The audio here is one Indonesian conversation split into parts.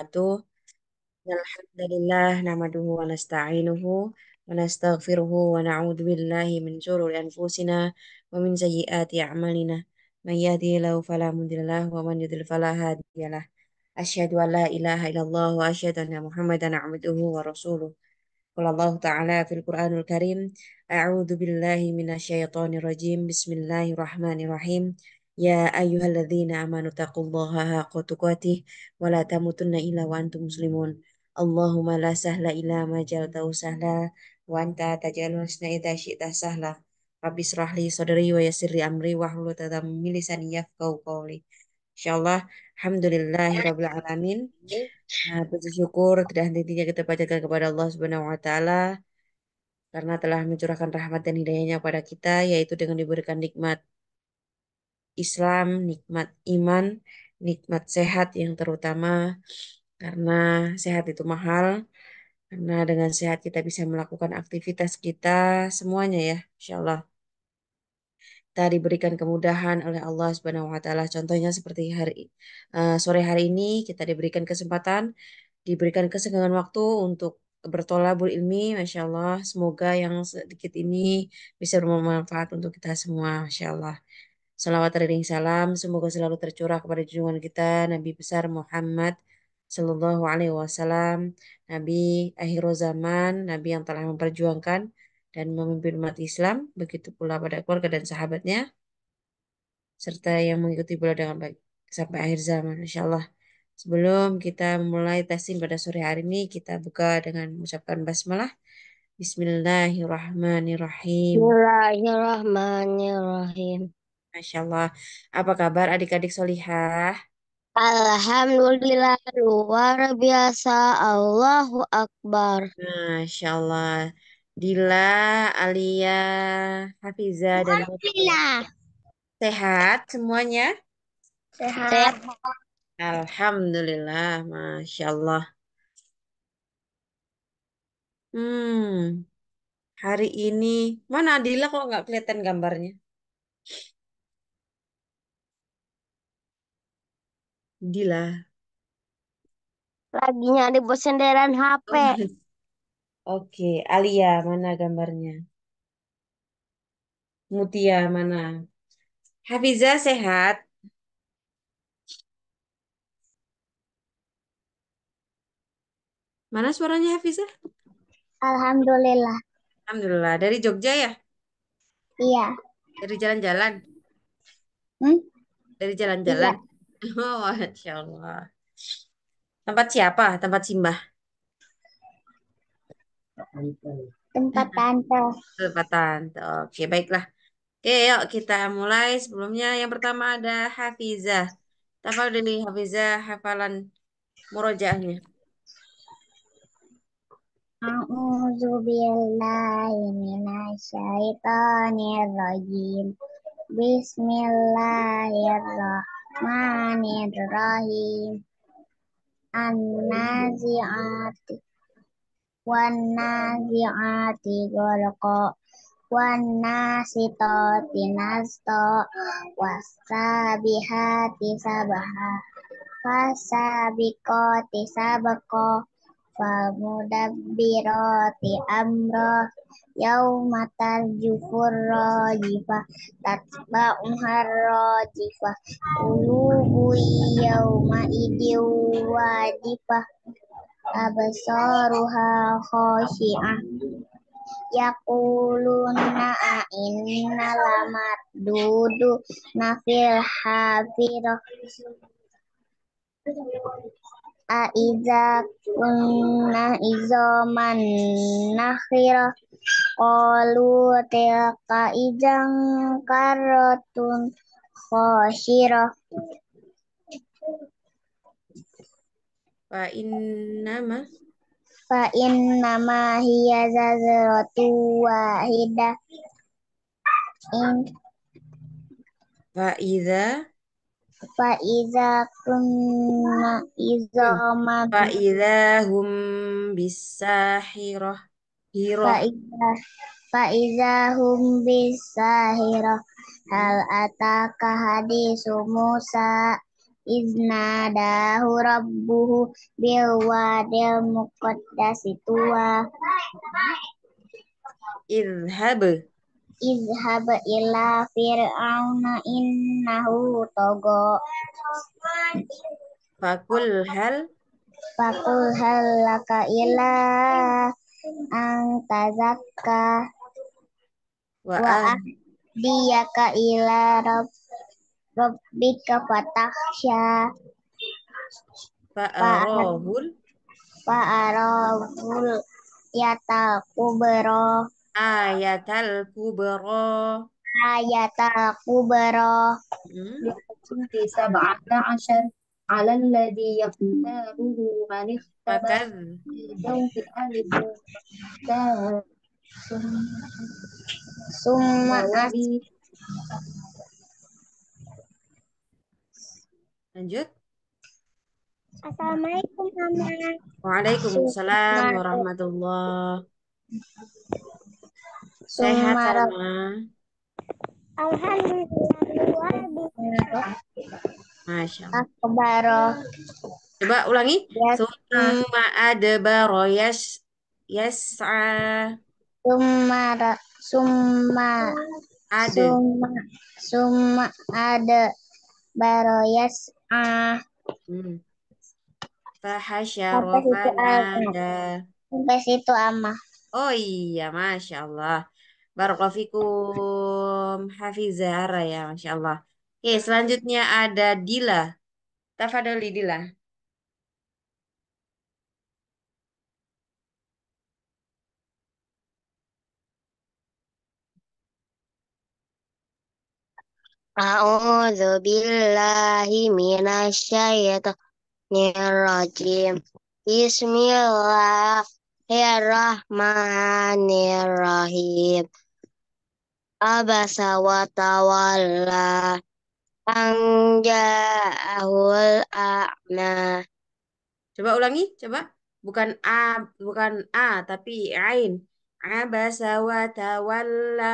Aduh. Alhamdulillah, nahmaduhu wa nasta'inuhu wa nastaghfiruhu wa na'udhu billahi min syururi anfusina wa min sayyiati a'malina. Man yahdihillahu fala mudhillalah wa man yudhlil fala hadiyalah. Asyhadu an ilaha illallah wa asyhadu anna Muhammadan 'abduhu wa rasuluh. Qala Allah Ta'ala fil Qur'anul Karim, a'udzu billahi minasyaitonir rajim. Bismillahirrahmanirrahim. rahim. يا أيها الذين آمنوا اتقوا الله حق تقاته ولا تموتن إلا وأنتم مسلمون اللهم لا سهل إلا ما جعلته سهلا وأنت تجعل الحزن إذا شئت سهلا رب اشرح لي صدري ويسر لي أمري واحلل عقدة من لساني يفقهوا قولي Insyaallah, Alhamdulillah, Rabbil Alamin. Nah, puji syukur tidak henti kita panjatkan kepada Allah Subhanahu Wa Taala karena telah mencurahkan rahmat dan hidayahnya kepada kita, yaitu dengan diberikan nikmat Islam, nikmat iman, nikmat sehat yang terutama karena sehat itu mahal. Karena dengan sehat kita bisa melakukan aktivitas kita semuanya ya, insya Allah. Kita diberikan kemudahan oleh Allah Subhanahu wa taala. Contohnya seperti hari eh, sore hari ini kita diberikan kesempatan, diberikan kesenggangan waktu untuk bertolabul ilmi, masya Allah. Semoga yang sedikit ini bisa bermanfaat untuk kita semua, masya Allah. Salawat dan salam semoga selalu tercurah kepada junjungan kita Nabi besar Muhammad sallallahu Alaihi Wasallam, Nabi akhir zaman, Nabi yang telah memperjuangkan dan memimpin umat Islam, begitu pula pada keluarga dan sahabatnya, serta yang mengikuti beliau dengan baik sampai akhir zaman. Insya Allah. Sebelum kita memulai tasin pada sore hari ini, kita buka dengan mengucapkan basmalah. Bismillahirrahmanirrahim. Bismillahirrahmanirrahim. Masya Allah. Apa kabar adik-adik solihah? Alhamdulillah luar biasa. Allahu Akbar. Masya Allah. Dila, Alia, Hafiza, dan Alhamdulillah. Sehat semuanya? Sehat. Sehat. Alhamdulillah, Masya Allah. Hmm, hari ini, mana Dila kok nggak kelihatan gambarnya? Dila. Lagi nyari bos senderan HP. Oh, iya. Oke, Alia, mana gambarnya? Mutia, mana? Hafiza sehat? Mana suaranya Hafiza? Alhamdulillah. Alhamdulillah. Dari Jogja ya? Iya. Dari jalan-jalan? Hmm? Dari jalan-jalan? Iya. Oh, Masya Allah. Tempat siapa? Tempat Simbah. Tempat tante. Tempat tante. Oke, baiklah. Oke, yuk kita mulai. Sebelumnya yang pertama ada Hafizah. Tafal dulu Hafizah hafalan murojaahnya. A'udzu billahi minasyaitonir rajim. Bismillahirrahmanirrahim. Bismillahirrahmanirrahim. An-Nazi'ati Wan-Nazi'ati Gorko Wan-Nasitati Nasto Was-Sabihati Sabaha fasabiqati sabaqa famudabbirati amra Amro Yau jufur rojifa tatba umhar rojifa rajifah qulubu yauma idin wajifa absaruha khashi'ah yakuluna inna lamar dudu nafil hafiro Aiza kunna izoman nakhirah Qalu tilka ijang karatun khasirah. Fa innama Fa innama hiya zazratu wahida In Fa idza Fa idza kunna idza ma Fa idza hum bisahirah Hiro. Faiza hum bisahirah hal ataka hadisu Musa dahu rabbuhu bilwadil muqaddasi tua izhab izhab ila fir'auna innahu togo fakul hal fakul hal laka ilah antazakka wa, wa ahdiyaka ila rabb rabbika fatakhsha fa'arahul fa'arahul yatal kubro ayatal kubro ayatal kubro hmm? sab'ata على الذي يختاره من lanjut Assalamualaikum Waalaikumsalam warahmatullah Sehat Alhamdulillah Masya ah, Allah. Coba ulangi. Summa adbaro yas yas'a. Ah. Summa summa ada. Summa summa ada baro a. Ah. Hmm. Fahasyara ada. Sampai situ ama. Oh iya, Masya Allah. Barakofikum hafizah, ya, Masya Allah. Oke, selanjutnya ada Dila. Tafadoli Dila. A'udzu billahi minasyaitonir rajim. Bismillahirrahmanirrahim. Abasa wa tawalla Anja'ahul a'na. Coba ulangi, coba. Bukan a, bukan a, tapi ain. Abasa wa tawalla.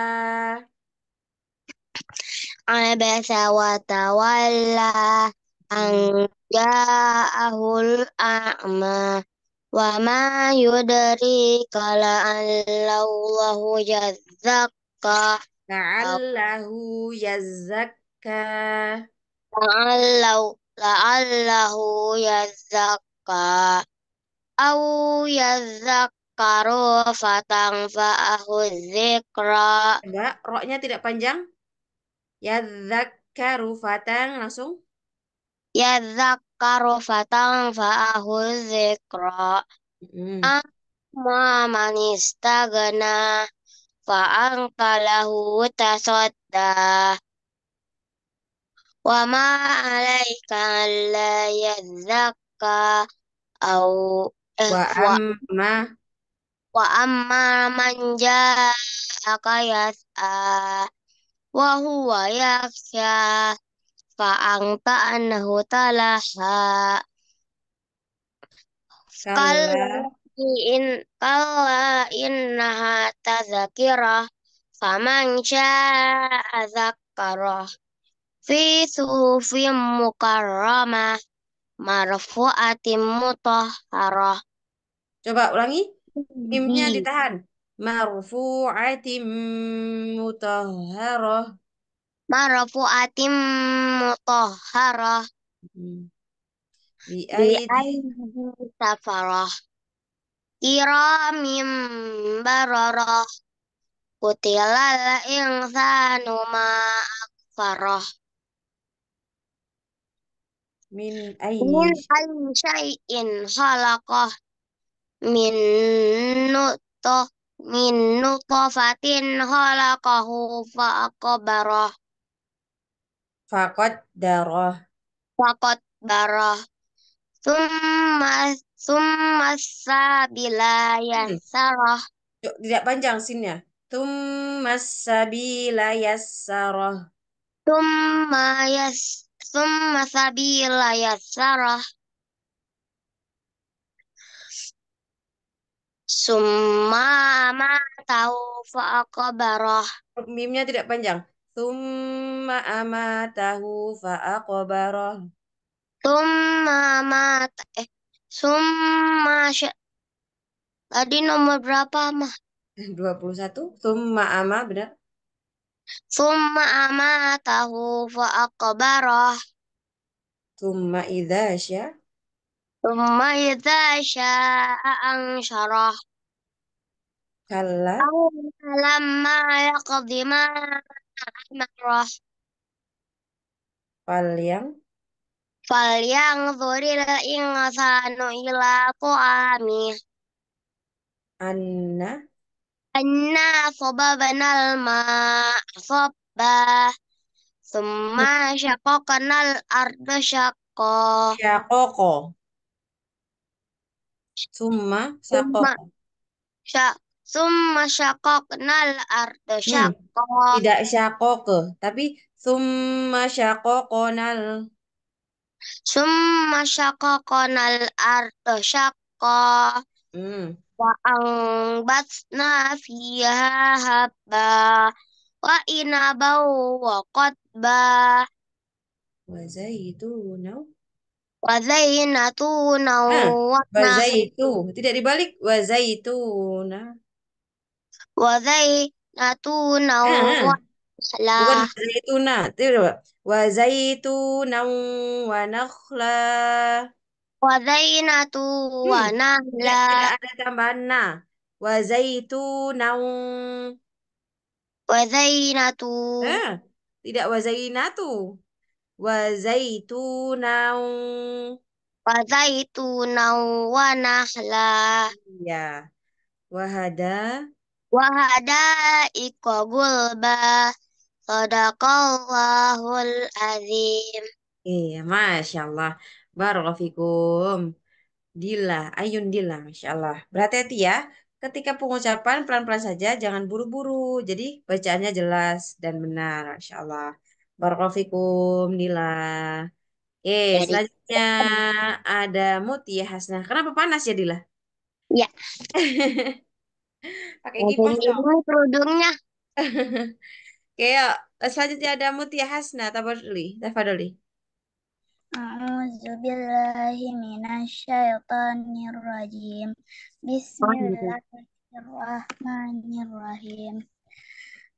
Abasa wa tawalla. Anja'ahul a'ma. Wa ma yudri kala allahu yazakka. allahu yazakka yazakka. La'allahu la'allahu yazakka au yazakkaru fa'ahu dzikra. Enggak, roknya tidak panjang. Yazakkaru fatan langsung. Yazakkaru fatan fa'ahu dzikra. hmm. Amma man istagna fa'ankalahu tasadda wa ma alaika alla yadzakka au wa amma wa amma man ja'aka yas'a wa huwa yakhsha fa anta annahu talaha kalla in kalla innaha tazakirah faman syaa'a zakarah fi sufi mukarrama marfu'ati mutahharah. Coba ulangi. Hmm. Mimnya ditahan. Marfu'atin mutahharah. Marfu'atin mutahharah. Hmm. Bi'aidin safarah. Kiramim bararah. Kutilal insanu ma'akfarah. Min ayyi Min ayyi syai'in khalaqah min nutfah min nutfatin khalaqahu faqabarah faqad darah faqad barah summa summa sabila yassarah tidak panjang sinnya summa sabila yassarah summa yas summa sabila yassarah summa amatahu fa'aqabarah mimnya tidak panjang summa amatahu fa'aqabarah summa amat eh summa tadi nomor berapa mah dua puluh satu summa ama benar Summa amatahu fa akbarah. Summa idza sya. Summa idza sya'a syarah. Kalla. Lamma yaqdi ma amarah. Fal yang Fal yang zuril insanu ila ami Anna. Anna sobabana al-ma'a sobba. Summa syakokana al-ardu syakko. Syakoko. Summa syakoko. Syak. Summa syakokna al-ardu syakko. Hmm. Tidak syakoko. Tapi summa syakokona al Summa syakokona al-ardu syakko. Hmm. وَأَنبَتْنَا فِيهَا حَبًّا وَعِنَبًا وَقَضْبًا وَزَيْتُونًا Wazaitu, tidak dibalik. Wazaitu, nah. Ah, Wazaitu, nah. Wazaitu, nah. Wazaitu, nah. nah. Wazaitu, nah. Wazaitu, nah. Wazaitu, nah. Wazaitu, nah. Wazaitu, nah. Wazaitu, Wazainatu wana hmm, ya, wana Tidak ada tambahan na. Wazaitunau. Wazainatu. Eh, tidak wazainatu. Wazaitu Wazaitunau wana la. Ya. Wahada. Wahada ikogulba. Sadaqallahul azim. Iya, Masya Allah. Barakallahu fikum. Dila, ayun dila, Masya Allah. Berhati-hati ya. Ketika pengucapan pelan-pelan saja, jangan buru-buru. Jadi bacaannya jelas dan benar, Masya Allah. Barakallahu fikum, Dila. Oke, Jadi, selanjutnya ada Mutia Hasnah. Kenapa panas ya, Dila? Ya. Pakai kipas dong. kerudungnya. Oke, yuk. Selanjutnya ada Mutia Hasna, Tabaduli, Tafadoli. A'udzubillahi minasyaitonirrajim. Bismillahirrahmanirrahim.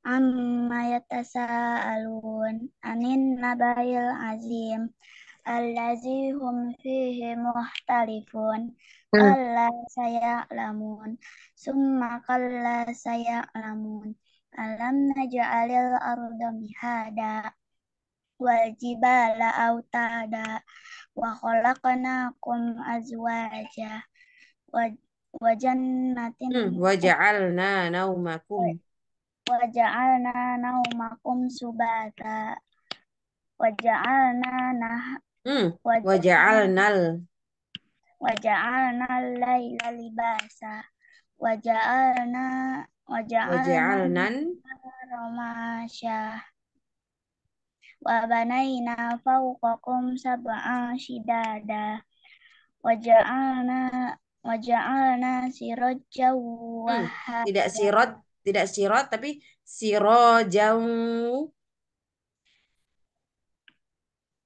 Amma yatasa'alun anin nabayil azim allazi hum fihi muhtalifun hmm. alla saya'lamun summa kalla saya'lamun alam naj'alil arda mihada wajibala autada wa khalaqnakum azwaja wa wa jannatin hmm, wa ja'alna naumakum wa ja'alna naumakum subata wa ja'alna nah hmm, wa ja'alnal wa ja'alna laila libasa wa ja'alna wa ja'alna ramasya وبنينا فوقكم سبعا شدادا وجعلنا وجعلنا سراجا hmm, وهاجا tidak sirot tidak sirot tapi sirojau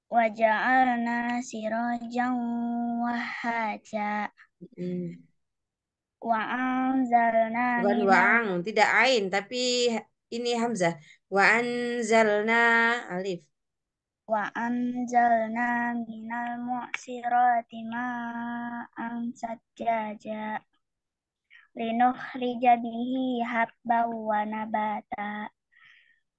waja'alna sirajan wahaja mm. wa'anzalna bukan wa'ang tidak ain tapi ini hamzah wa anzalna alif Wa anzalna minal mu'sirati ma'an sajjaja linukhrija bihi habban wa nabata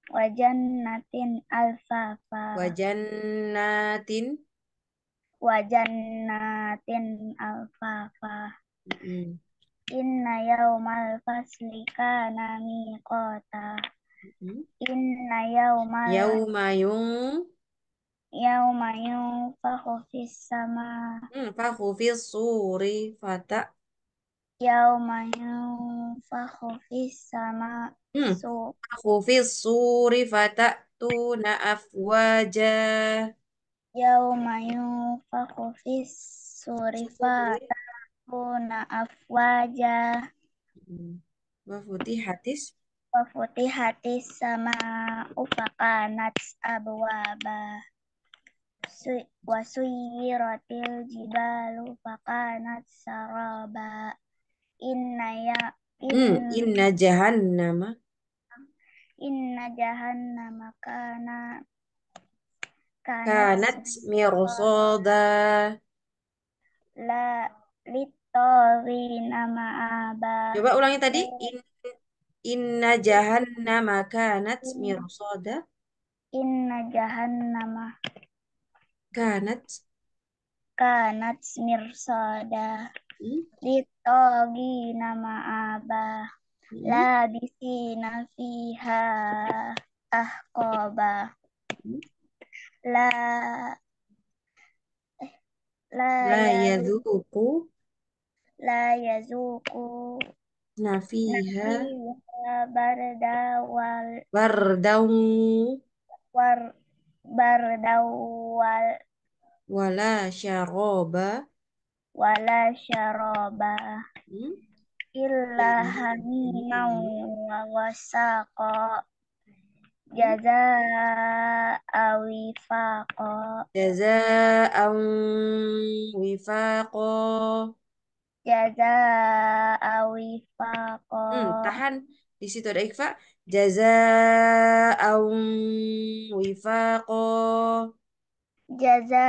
wa jannatin alfafa wa jannatin wa jannatin alfafa mm -hmm. inna yaumal fasli kana miqata mm -hmm. inna yaumal yauma yung yauma yunfakhu fis sama hmm, fakhu fis suri fata yauma yunfakhu fis sama hmm. fakhu fis suri fata tuna afwaja yauma yunfakhu fis suri fata tuna afwaja hmm. wafutihatis hatis sama ufaqanat abwaba wasuyiratil jibalu fakanat saraba inna ya hmm, inna, hmm, inna jahannama inna jahannama kana kanat, kanat mirsada la litawina ma'aba coba ulangi tadi eh. In, inna jahannama kanat mirsada inna jahannama Kanat. Kanat mirsada. Rito nama aba. Hmm. La di sini fiha ahkoba. Hmm. La. La ya zuku. La ya zuku. Nafiha. Barda wal. Bardaung bardawal wala syaroba wala syaroba hmm? illa hamiman wa wasaqa hmm? jaza awifaqa jaza awifaqa jaza awifaqa hmm, tahan di situ ada ikfa jazaa'an wifaqa jaza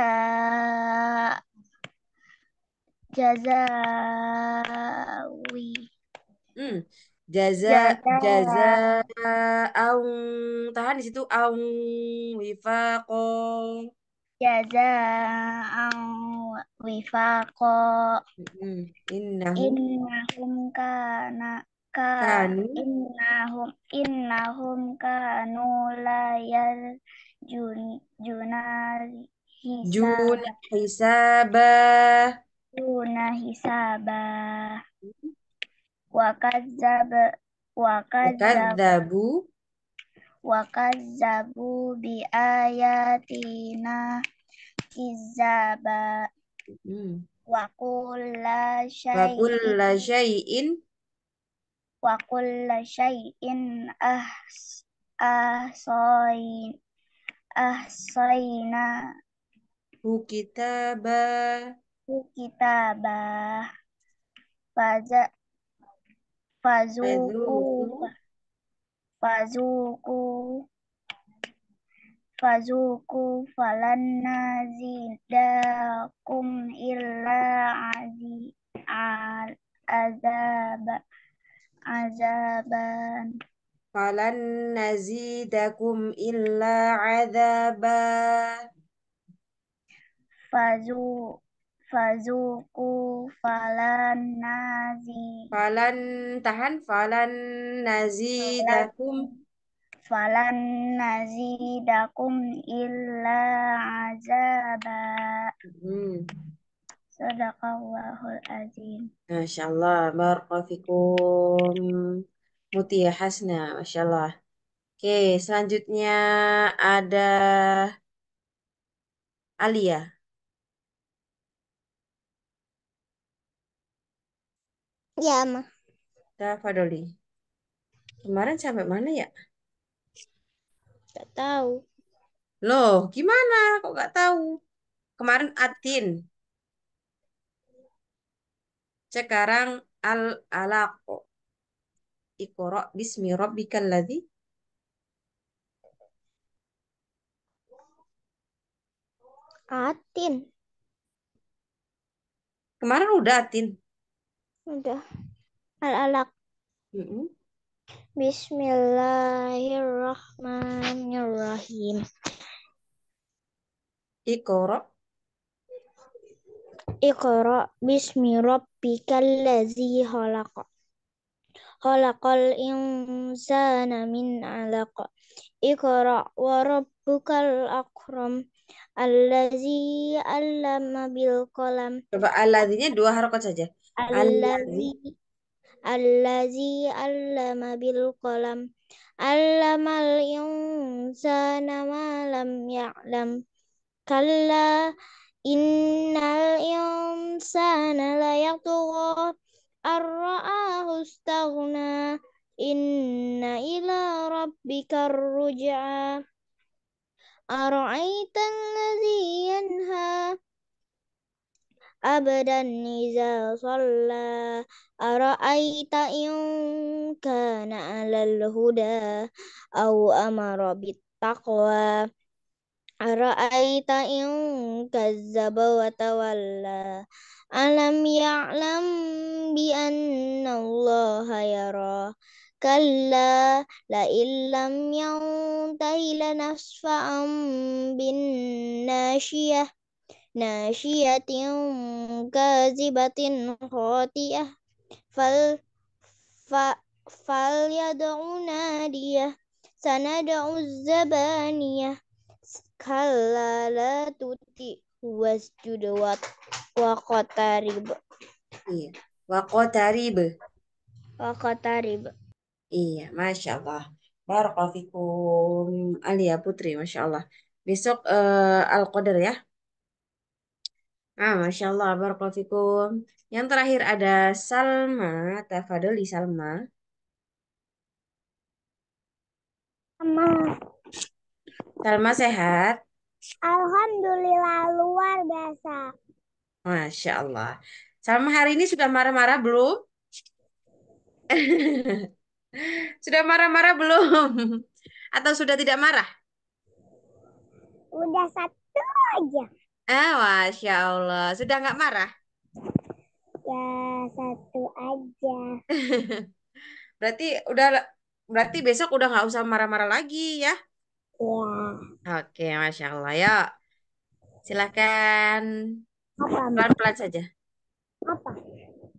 jaza wi hmm. jaza jaza, jaza aung tahan di situ aung wifako jaza aung wifako hmm. innahum innahum kana kanu innahum innahum kanu la jun junar jun hisaba juna hisaba wa kadzab wa kadzabu wa kadzabu bi ayatina kizaba hmm. wa wa wa kulla syai'in ah ah ahsaina hu kitaba hu kitaba faza fazuku fazuku fazuku falan nazidakum illa azi azab azaban falan nazidakum illa azaba fazu fazuku falan nazi falan tahan falan nazidakum falan nazidakum illa azaba hmm. Sadaqallahul azim. Masyaallah, Allah. Mutia ya, Hasna. masyaallah. Oke, selanjutnya ada Alia. Ya? ya, Ma. Tafadoli. Kemarin sampai mana ya? Gak tahu. Loh, gimana? Kok gak tahu? Kemarin Atin. Sekarang al-alaq. Iqra bismi rabbikal ladzi Atin. Kemarin udah Atin. Udah. Al-alaq. Mm -hmm. Bismillahirrahmanirrahim. Iqra Iqra bismi rabbikal ladzi khalaq. Khalaqal insana min 'alaq. Iqra wa rabbukal akram allazi 'allama bil qalam. Coba alladzinya dua harokat saja. Allazi allazi 'allama bil qalam. 'Allamal insana ma lam ya'lam. Kalla Innal insana layaqtugha arra'ahu istaghna inna ila rabbika ruj'a ara'aita allazi yanha abadan iza shalla ara'aita in kana 'alal huda aw amara bit أرأيت إن كذب وتولى ألم يعلم بأن الله يرى كلا لئن لم ينته لنسفعا بالناشية ناشية كاذبة خاطئة فل فليدع ناديه سندع الزبانية Kalla la tuti wat wakota waqtarib. Iya. Wakota Waqtarib. Iya, Masya Allah. Barakallahu Alia Putri, Masya Allah. Besok uh, Al-Qadar ya. Ah, Masya Allah, Barakallahu Yang terakhir ada Salma. Tafadoli Salma. Salma. Salma sehat? Alhamdulillah luar biasa. Masya Allah. Salma hari ini sudah marah-marah belum? sudah marah-marah belum? Atau sudah tidak marah? Udah satu aja. Ah, Masya Allah. Sudah nggak marah? Ya, satu aja. berarti udah berarti besok udah nggak usah marah-marah lagi ya? Oke, Masya Allah. Ya, silahkan. Pelan-pelan saja. Apa?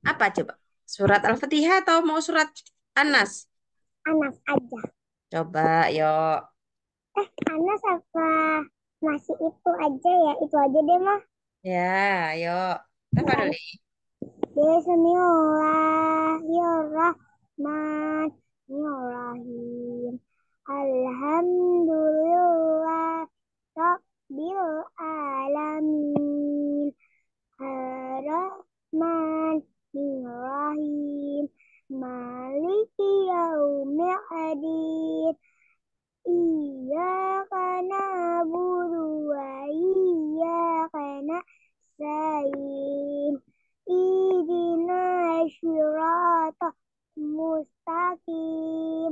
Apa coba? Surat Al-Fatihah atau mau surat Anas? Anas aja. Coba, yuk. Eh, Anas apa masih itu aja ya? Itu aja deh, mah. Ya, yuk. Apa iya. dulu Bismillahirrahmanirrahim. Ya ya Alhamdulillah Rabbil Alamin Ar-Rahman Rahim Maliki Yaumil Adin Iyaka na'budu wa iyaka na'sayin Idina syirata mustaqim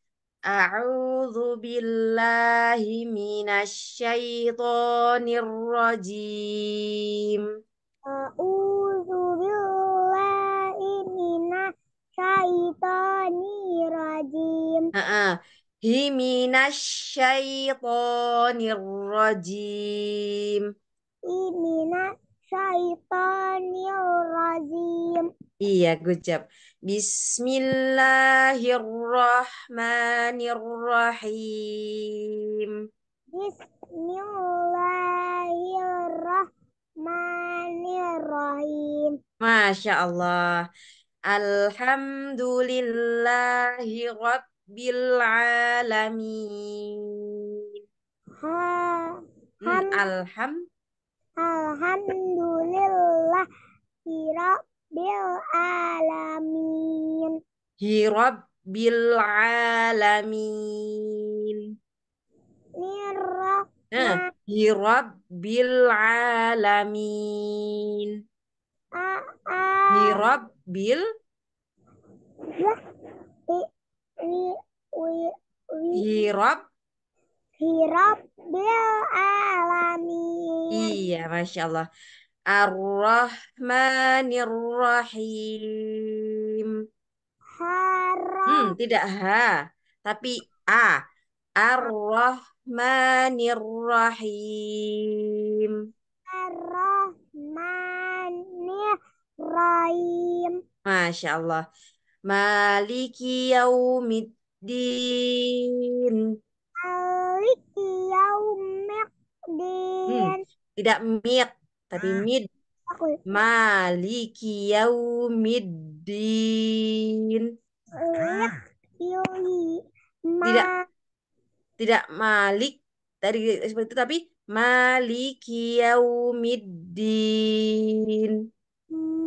أعوذ بالله من الشيطان الرجيم أعوذ بالله من الشيطان الرجيم آه، آه. هي من الشيطان الرجيم من الشيطان الرجيم Syaitanirrajim. Iya, good job. Bismillahirrahmanirrahim. Bismillahirrahmanirrahim. Masya Allah. Alhamdulillahi Rabbil Alamin. Ha, hmm, ham, Alhamdulillah. Alhamdulillah Hirobil alamin. Hirobil alamin. Nirrah. Nah, alamin. Hirobil. Hirob. Rabbil alamin. Iya, Masya Allah. Ar-Rahmanir-Rahim. Hmm, tidak ha tapi A. Ar-Rahmanir-Rahim. Ar-Rahmanir-Rahim. Masya Allah. Maliki yaumiddin din. Hmm, tidak mid, tapi ah. mid. Aku. Ya. Maliki yaumiddin. Iya, ah. Tidak tidak malik dari seperti itu tapi maliki yaumiddin.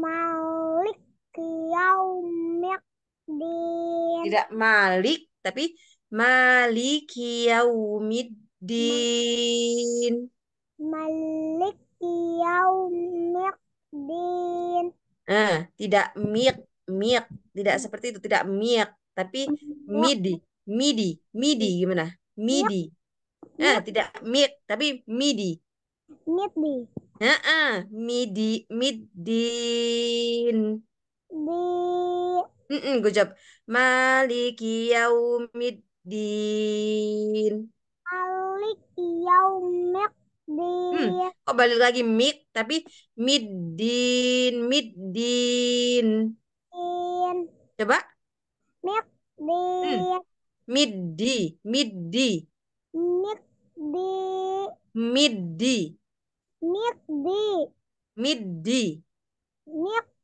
Maliki yaumiddin. Tidak malik tapi maliki yaumiddin din. Malik din, Ah, tidak mik mik tidak seperti itu, tidak mik eh, tapi midi, midi, midi gimana? Midi. Ah, eh, tidak mik tapi midi. Midi. Ah, ah, midi, midin. Di. Mm gue jawab job. Maliki midin Malik yaumik hmm, din. Hmm. Oh, balik lagi mik tapi midin, midin. Din. Coba. Mik din. Hmm. Midin, midin, midin, midin. Middi. Middi.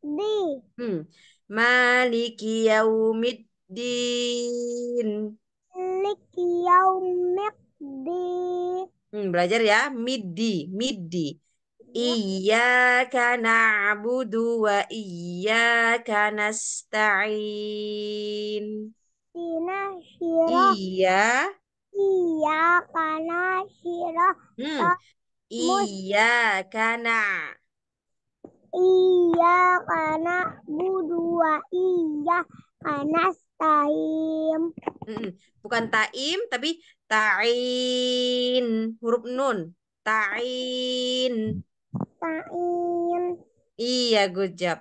di. Hmm. Maliki iya, di hmm, belajar ya midi midi iya karena dua, iya iya karena hira. Iya. Iya karena hira. Hmm. Iya karena. Iya karena abu dua, iya karena Taim. Bukan taim, tapi ta'in. Huruf nun. Ta'in. Ta'in. Iya, good job.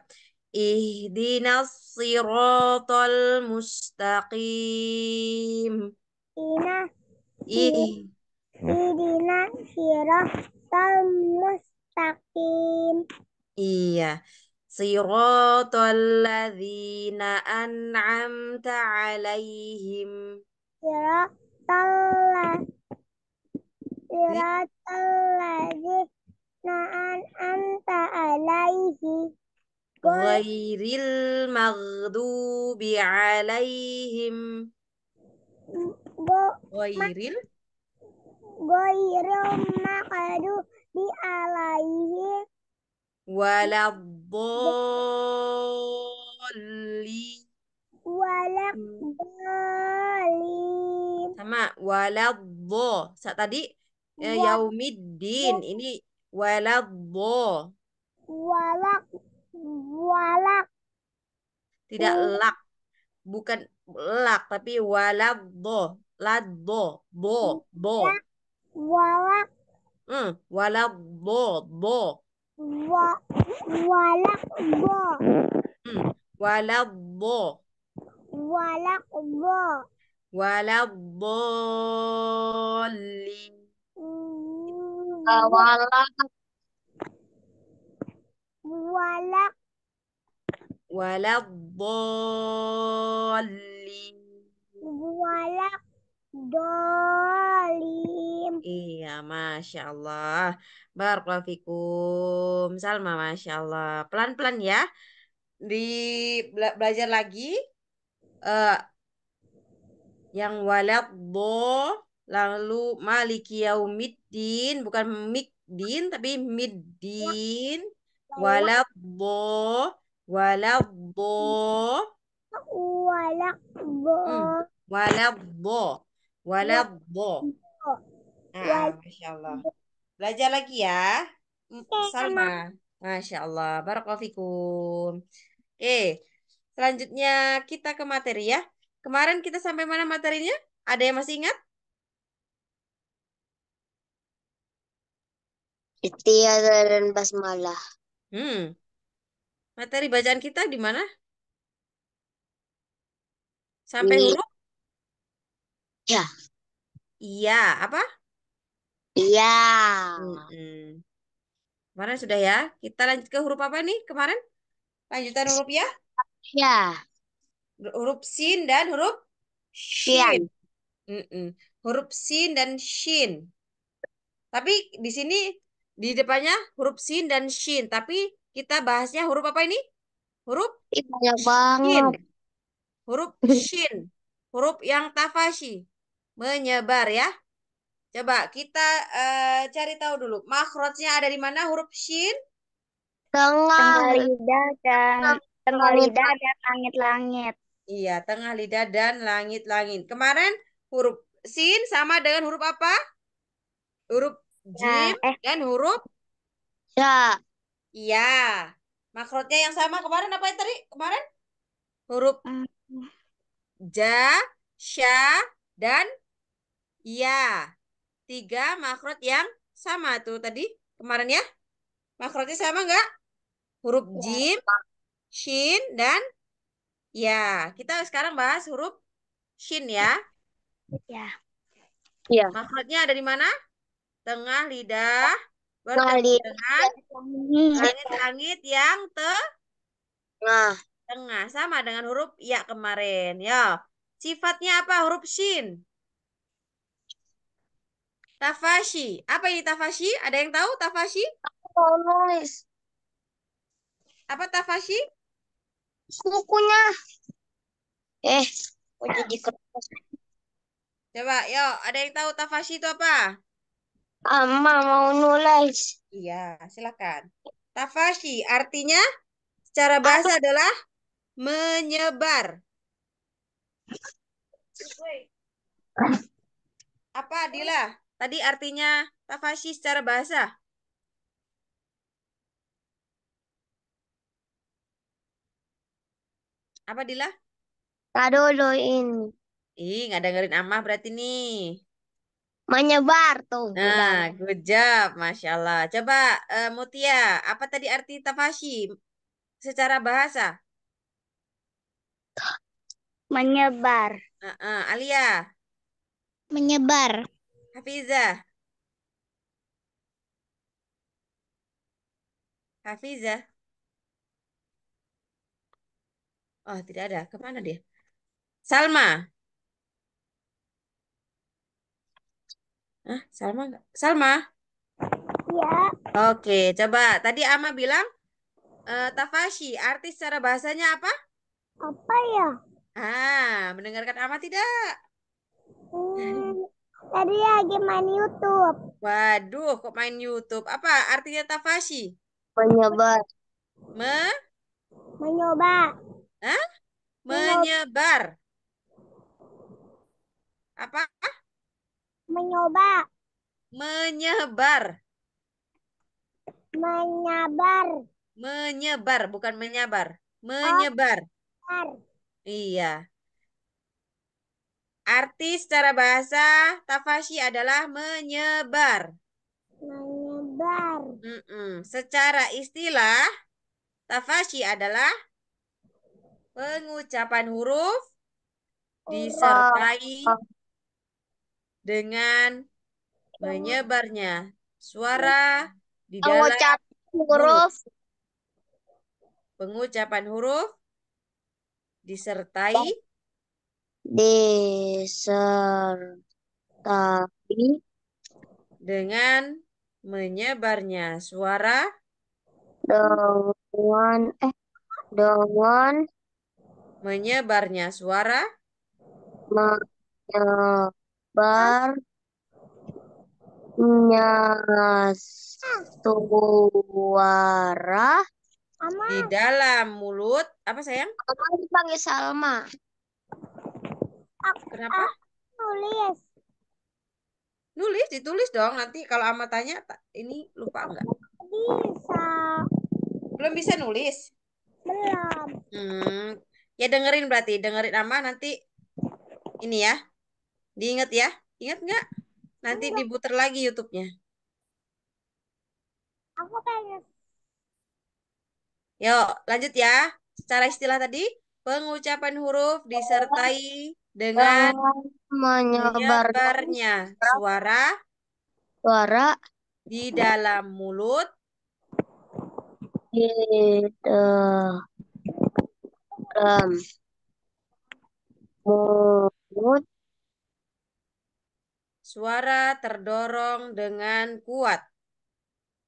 Ihdinas siratal mustaqim. Ina. Ihdinas siratal mustaqim. Iya. صراط الذين أنعمت عليهم صراط صراط الذين أنعمت عليهم غير المغضوب عليهم غير غير المغضوب عليهم wala dhalin wala dhalin sama wala dho saat tadi ya, yaumiddin ini wala dho walak walak tidak lak bukan lak tapi wala dho ladbo bo bo walak hmm wala bo bo Walakbo. Hmm. Walakbo. Walakbo. Walakbo. Hmm. Walak. Walak. Walakbo. Walak. dolim. Iya, Masya Allah. Barakallahu Salma, Masya Allah. Pelan-pelan ya. Di belajar lagi. Uh, yang walad bo lalu maliki yaumiddin bukan mikdin tapi middin walad bo walad bo walad bo hmm. walad bo Walabbo. ah Masya Allah. Belajar lagi ya. Hmm, iya, sama, Masya Allah. Barakofikum. Oke. Selanjutnya kita ke materi ya. Kemarin kita sampai mana materinya? Ada yang masih ingat? Itiada dan basmalah. Hmm. Materi bacaan kita di mana? Sampai Ini. huruf? Ya. Iya, apa? Iya. Hmm. Kemarin sudah ya. Kita lanjut ke huruf apa nih kemarin? Lanjutan huruf ya? Ya. Huruf sin dan huruf shin. Mm-mm. Huruf sin dan shin. Tapi di sini di depannya huruf sin dan shin. Tapi kita bahasnya huruf apa ini? Huruf banyak banget. Huruf shin. Huruf yang tafashi menyebar ya. Coba kita uh, cari tahu dulu. Makrotnya ada di mana huruf shin? Tengah, lidah dan tengah lidah dan langit-langit. Iya, tengah lidah dan langit-langit. Kemarin huruf sin sama dengan huruf apa? Huruf ya, jim ya, eh. dan huruf ya. Iya. Makrotnya yang sama kemarin apa yang tadi? Kemarin huruf hmm. ja, sya, dan Iya, tiga makrot yang sama tuh tadi kemarin ya. Makrotnya sama nggak? Huruf ya. jim, shin, dan ya. Kita sekarang bahas huruf shin ya. iya Ya. Makrotnya ada di mana? Tengah lidah bertemu dengan langit-langit yang te nah. tengah sama dengan huruf ya kemarin ya. Sifatnya apa huruf shin? Tafashi. Apa ini Tafashi? Ada yang tahu Tafashi? Aku nulis. Apa Tafashi? Bukunya. Eh, kok jadi kertas. Coba, yuk. Ada yang tahu Tafashi itu apa? Ama mau nulis. Iya, silakan. Tafashi artinya secara bahasa Aku... adalah menyebar. Apa, Adila? Tadi artinya tafashi secara bahasa. Apa Dila? Tadoloin. Ih, nggak dengerin amah berarti nih. Menyebar tuh. Nah, good job. Masya Allah. Coba uh, Mutia, apa tadi arti tafashi secara bahasa? Menyebar. Uh -uh. Alia? Menyebar. Hafiza, Hafiza, Oh, tidak ada. Kemana dia? Salma. Ah, Salma enggak? Salma? Ya. Oke, coba. Tadi Ama bilang uh, eh, tafashi, artis secara bahasanya apa? Apa ya? Ah, mendengarkan Ama tidak? Hmm. Tadi lagi main YouTube. Waduh, kok main YouTube? Apa artinya tafashi? Menyebar. Me? Menyoba. Hah? Menyebar. Apa? Menyoba. Menyebar. Menyabar. Menyebar, bukan menyabar. Oh, menyebar. Oh, iya. Arti secara bahasa tafashi adalah menyebar. Menyebar. Mm -mm. Secara istilah tafashi adalah pengucapan huruf disertai dengan menyebarnya suara di dalam pengucapan huruf. Pengucapan huruf disertai disertai dengan menyebarnya suara dengan eh dengan menyebarnya suara menyebarnya suara di dalam mulut apa sayang? Kamu dipanggil Salma. Aku, Kenapa? nulis. Nulis ditulis dong nanti kalau ama tanya ini lupa enggak? Bisa. Belum bisa nulis? Belum. Hmm. Ya dengerin berarti, dengerin ama nanti ini ya. Diingat ya. Ingat nggak? Nanti Enggak. diputer lagi YouTube-nya. Aku pengen. Yuk, lanjut ya. Secara istilah tadi, pengucapan huruf disertai dengan menyebarnya suara suara di dalam mulut di gitu. dalam mulut suara terdorong dengan kuat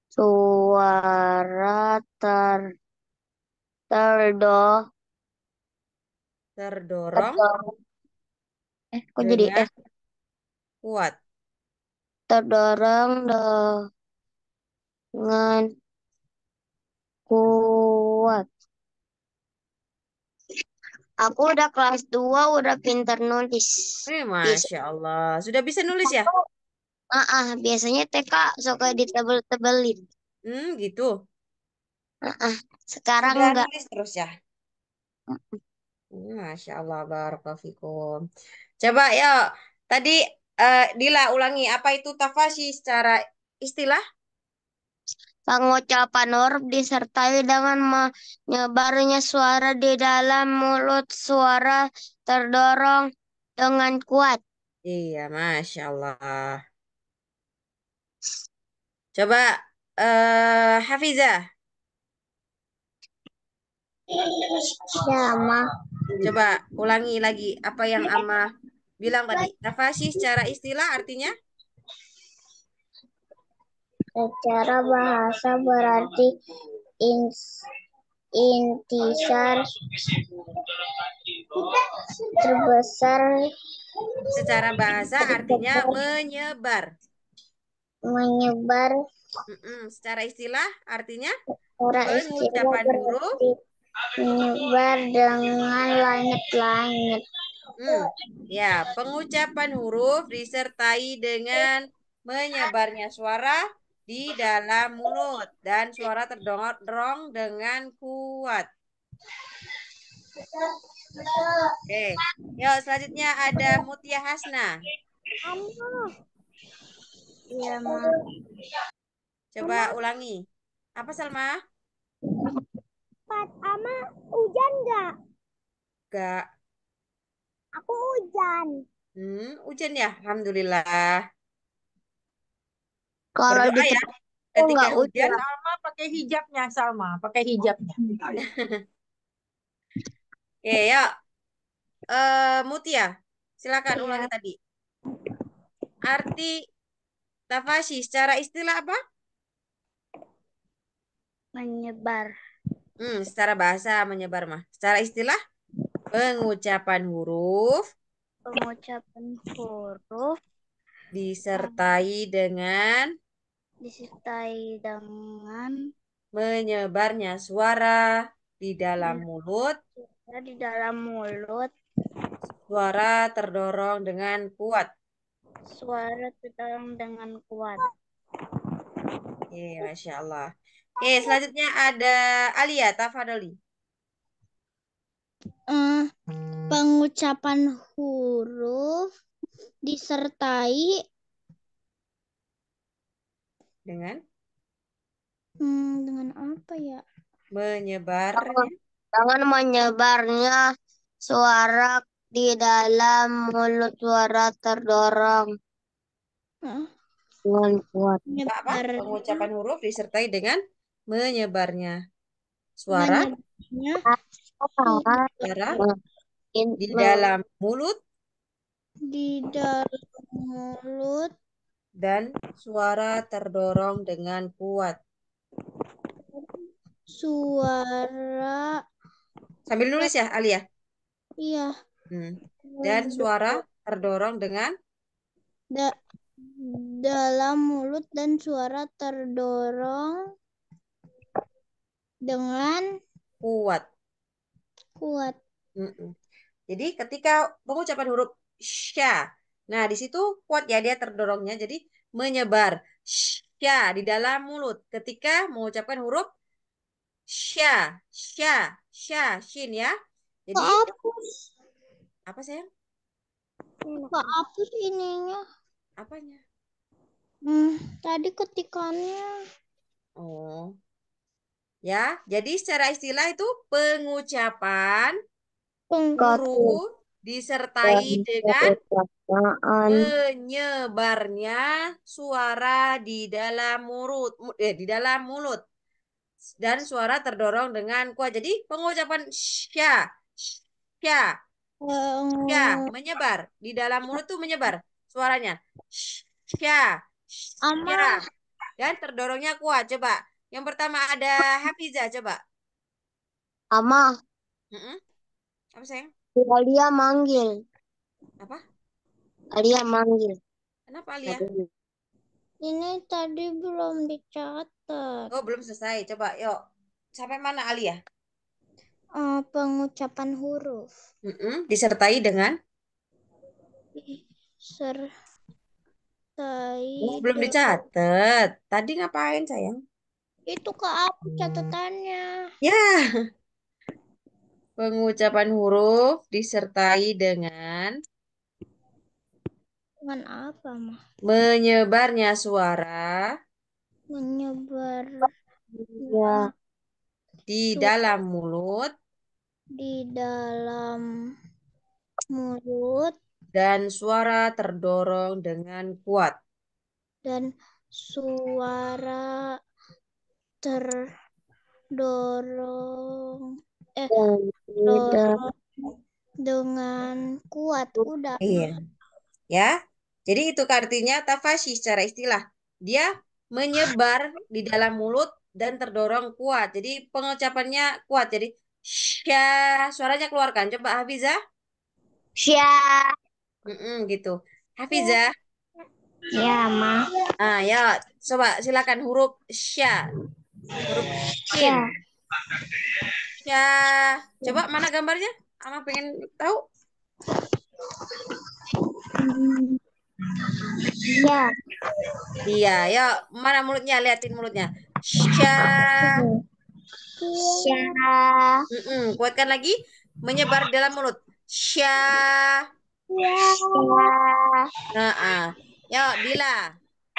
suara ter terdo terdorong, terdorong Eh, kok jadi eh S? kuat. Terdorong dengan kuat. Aku udah kelas 2, udah pinter nulis. Eh, Masya Allah. Sudah bisa nulis ya? ah, ah, biasanya TK suka ditebel-tebelin. Hmm, gitu. Ah, ah. Sekarang Sudah enggak. nulis terus ya? Ah, Masya Allah, Barakallahu fikum. Coba ya, tadi uh, Dila ulangi apa itu tafasi secara istilah? Pengucapan huruf disertai dengan menyebarnya suara di dalam mulut suara terdorong dengan kuat. Iya, Masya Allah. Coba uh, Hafizah. Ya, Coba ulangi lagi apa yang Ama Bilang iya. tadi, nafasi secara istilah artinya? Secara bahasa berarti in, intisar terbesar. Secara bahasa artinya menyebar. Menyebar. Mm -mm. Secara istilah artinya? Secara istilah berarti menyebar dengan langit-langit. Hmm. Ya, pengucapan huruf disertai dengan menyebarnya suara di dalam mulut dan suara terdorong dengan kuat. Oke, yuk selanjutnya ada Mutia Hasna. Iya, Ma. Coba ulangi. Apa Salma? Pat, Ama, hujan nggak? Nggak. Aku hujan. Hmm, hujan ya, alhamdulillah. Kalau di ya. Ketika hujan, hujan, Salma pakai hijabnya, Salma pakai hijabnya. Oh, iya, iya. ya, ya. Uh, Mutia, silakan iya. ulangi tadi. Arti tafashi secara istilah apa? Menyebar. Hmm, secara bahasa menyebar mah. Secara istilah? Pengucapan huruf. Pengucapan huruf. Disertai dengan. Disertai dengan. Menyebarnya suara di dalam iya. mulut. Di dalam mulut. Suara terdorong dengan kuat. Suara terdorong dengan kuat. Oke, iya, Masya Allah. Oke, selanjutnya ada Alia Tafadoli uh, pengucapan huruf disertai dengan hmm, dengan apa ya? Menyebar dengan menyebarnya suara di dalam mulut suara terdorong. Dengan kuat. Pengucapan huruf disertai dengan menyebarnya suara menyebarnya darah di dalam mulut di dalam mulut dan suara terdorong dengan kuat. Suara sambil nulis ya Alia. Iya. Hmm. Dan suara terdorong dengan da dalam mulut dan suara terdorong dengan kuat kuat. Mm-mm. Jadi ketika pengucapan huruf sya, nah di situ kuat ya dia terdorongnya. Jadi menyebar sya di dalam mulut ketika mengucapkan huruf sya, sya, sya, shin ya. Jadi hapus? apa sayang? hapus ininya? Apanya? Hmm, tadi ketikannya. Oh, Ya, jadi secara istilah itu pengucapan guru disertai dengan penyebarnya suara di dalam mulut eh, di dalam mulut dan suara terdorong dengan kuat. Jadi pengucapan sya sya sya menyebar di dalam mulut tuh menyebar suaranya sya sya dan terdorongnya kuat. Coba yang pertama ada Hafiza, coba. Ama. Mm -mm. Apa sayang? Alia manggil. Apa? Alia manggil. Kenapa Alia? Ini tadi belum dicatat. Oh, belum selesai. Coba, yuk. Sampai mana Alia? Uh, pengucapan huruf. Mm -mm. Disertai dengan? Disertai. Oh, belum dicatat. Tadi ngapain, sayang? Itu ke aku catatannya. Ya. Pengucapan huruf disertai dengan dengan apa, Ma? Menyebarnya suara menyebar ya. ya. di dalam mulut di dalam mulut dan suara terdorong dengan kuat dan suara terdorong eh dorong dengan kuat udah iya. ya jadi itu artinya tafasih secara istilah dia menyebar di dalam mulut dan terdorong kuat jadi pengucapannya kuat jadi Sya, suaranya keluarkan. Coba Hafiza. Sya. Mm -mm, gitu. Hafiza. Ya, Ma. Ah, ya. Coba silakan huruf Sya. Huruf iya. Ya. Coba mana gambarnya? Ama pengen tahu. Iya. Iya, ya. Mana mulutnya? Liatin mulutnya. Sya. Sya. Mm -mm. Kuatkan lagi. Menyebar dalam mulut. Sya. Sya. Nah, ah. Yuk, ya, Dila.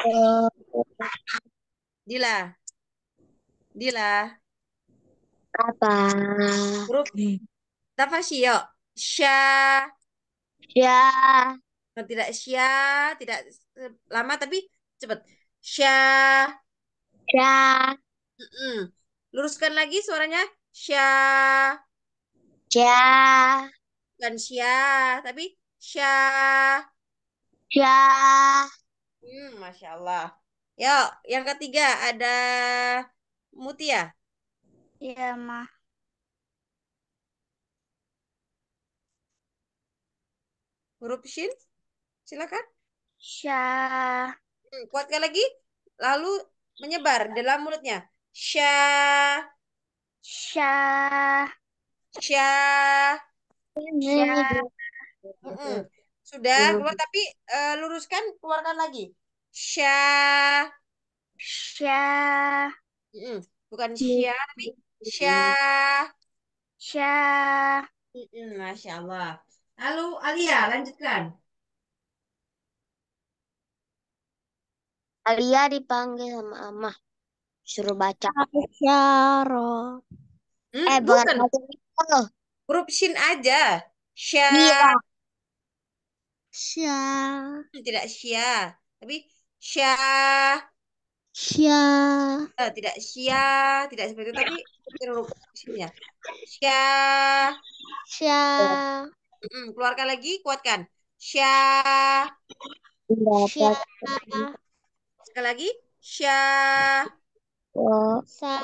Eh. Dila. Dila. Apa? Huruf. yuk Sya. Sya. Tidak sya, tidak lama tapi cepat. Sya. Sya. Mm -mm. Luruskan lagi suaranya. Sya. Sya. Bukan sya, tapi sya. Sya. Hmm, Masya Allah. Yuk, yang ketiga ada Mutia? Ya? Iya, Ma. Huruf shin? Silakan. Sya. Hmm, kuatkan lagi. Lalu menyebar dalam mulutnya. Sya. Sya. Sya. Sya. Mm -mm. Sudah keluar tapi uh, luruskan keluarkan lagi. Sya. Sya. Mm, bukan Syah, tapi Syah. Syah. Mm, Masya Allah. Halo, Alia, lanjutkan. Alia dipanggil sama Mama. Suruh baca. Syaro. Hmm, eh, bukan. bukan. Shin aja. Sya. Iya. Sya. Mm, tidak Sya. Tapi Sya. Sia. Eh, tidak Sia, tidak seperti itu, tapi huruf sya. Sia. Sya. keluarkan lagi, kuatkan. Sia. Sia. Sekali lagi. Sia. Sia.